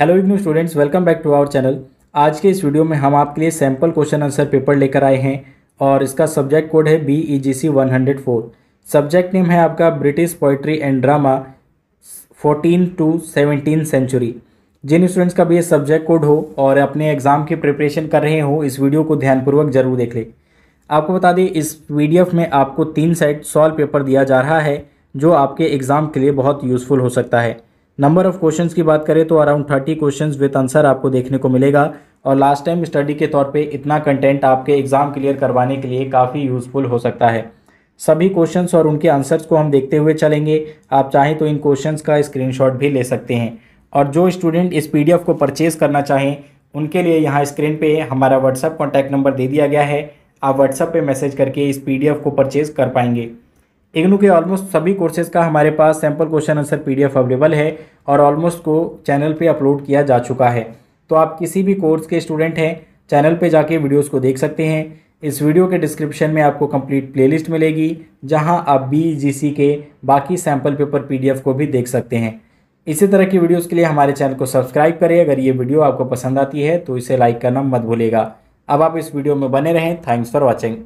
hello IGNOU students welcome back to our channel आज के इस वीडियो में हम आपके लिए सैम्पल क्वेश्चन आंसर पेपर लेकर आए हैं और इसका सब्जेक्ट कोड है B E G C one hundred four subject name है आपका British poetry and drama fourteen to seventeen century जिन स्टूडेंट्स का भी ये सब्जेक्ट कोड हो और अपने एग्जाम की प्रिपरेशन कर रहे हो इस वीडियो को ध्यानपूर्वक जरूर देख लें आपको बता दें इस पीडीएफ में आपको तीन साइड सॉल्व पेपर दिया जा रहा है जो आपके एग्ज़ाम के लिए बहुत यूज़फुल हो सकता है नंबर ऑफ क्वेश्चंस की बात करें तो around thirty questions with answer आपको देखने को मिलेगा और लास्ट टाइम स्टडी के तौर पे इतना कंटेंट आपके एग्ज़ाम क्लियर करवाने के लिए काफ़ी यूज़फुल हो सकता है सभी क्वेश्चंस और उनके आंसर्स को हम देखते हुए चलेंगे आप चाहें तो इन क्वेश्चन का स्क्रीन भी ले सकते हैं और जो स्टूडेंट इस पी को परचेज़ करना चाहें उनके लिए यहाँ स्क्रीन पर हमारा व्हाट्सअप कॉन्टैक्ट नंबर दे दिया गया है आप व्हाट्सअप पे मैसेज करके इस पीडीएफ को परचेज़ कर पाएंगे इग्नू के ऑलमोस्ट सभी कोर्सेज का हमारे पास sample question answer PDF available है और ऑलमोस्ट को चैनल पे अपलोड किया जा चुका है तो आप किसी भी कोर्स के स्टूडेंट हैं चैनल पे जाके वीडियोस को देख सकते हैं इस वीडियो के डिस्क्रिप्शन में आपको कंप्लीट प्लेलिस्ट मिलेगी जहां आप बी e के बाकी सैम्पल पेपर पीडीएफ को भी देख सकते हैं इसी तरह की वीडियोस के लिए हमारे चैनल को सब्सक्राइब करें अगर ये वीडियो आपको पसंद आती है तो इसे लाइक करना मत भूलेगा अब आप इस वीडियो में बने रहें थैंक्स फॉर वॉचिंग